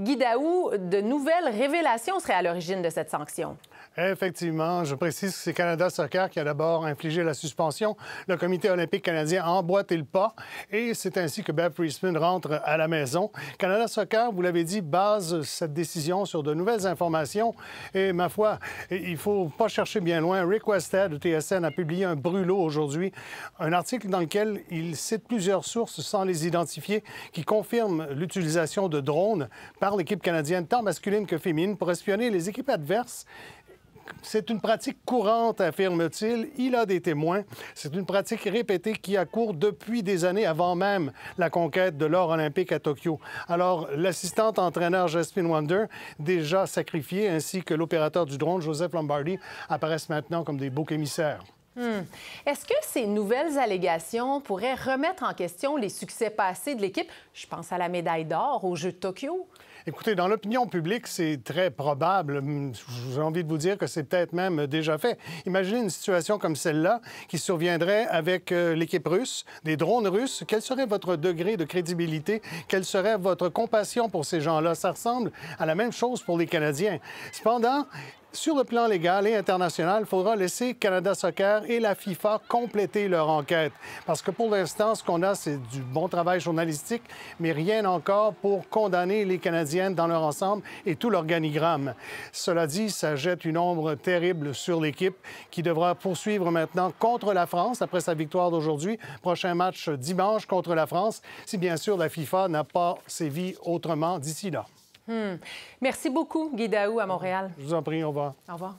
Guy de nouvelles révélations seraient à l'origine de cette sanction. Effectivement, je précise que c'est Canada Soccer qui a d'abord infligé la suspension. Le comité olympique canadien a emboîté le pas et c'est ainsi que Bob Priestman rentre à la maison. Canada Soccer, vous l'avez dit, base cette décision sur de nouvelles informations et ma foi, il faut pas chercher bien loin. Rick Westhead de TSN a publié un brûlot aujourd'hui, un article dans lequel il cite plusieurs sources sans les identifier qui confirment l'utilisation de drones par l'équipe canadienne, tant masculine que féminine, pour espionner les équipes adverses c'est une pratique courante, affirme-t-il. Il a des témoins. C'est une pratique répétée qui a cours depuis des années avant même la conquête de l'or olympique à Tokyo. Alors, l'assistante entraîneur Jasmine Wonder, déjà sacrifiée, ainsi que l'opérateur du drone Joseph Lombardi, apparaissent maintenant comme des beaux émissaires. Hmm. Est-ce que ces nouvelles allégations pourraient remettre en question les succès passés de l'équipe? Je pense à la médaille d'or aux Jeux de Tokyo. Écoutez, dans l'opinion publique, c'est très probable. Hmm, j'ai envie de vous dire que c'est peut-être même déjà fait. Imaginez une situation comme celle-là qui surviendrait avec euh, l'équipe russe, des drones russes. Quel serait votre degré de crédibilité? Quelle serait votre compassion pour ces gens-là? Ça ressemble à la même chose pour les Canadiens. Cependant, sur le plan légal et international, il faudra laisser Canada Soccer et la FIFA compléter leur enquête. Parce que pour l'instant, ce qu'on a, c'est du bon travail journalistique, mais rien encore pour condamner les Canadiennes dans leur ensemble et tout l'organigramme. Cela dit, ça jette une ombre terrible sur l'équipe qui devra poursuivre maintenant contre la France après sa victoire d'aujourd'hui. Prochain match dimanche contre la France, si bien sûr la FIFA n'a pas sévi autrement d'ici là. Hmm. Merci beaucoup, Guy à Montréal. Je vous en prie, au revoir. Au revoir.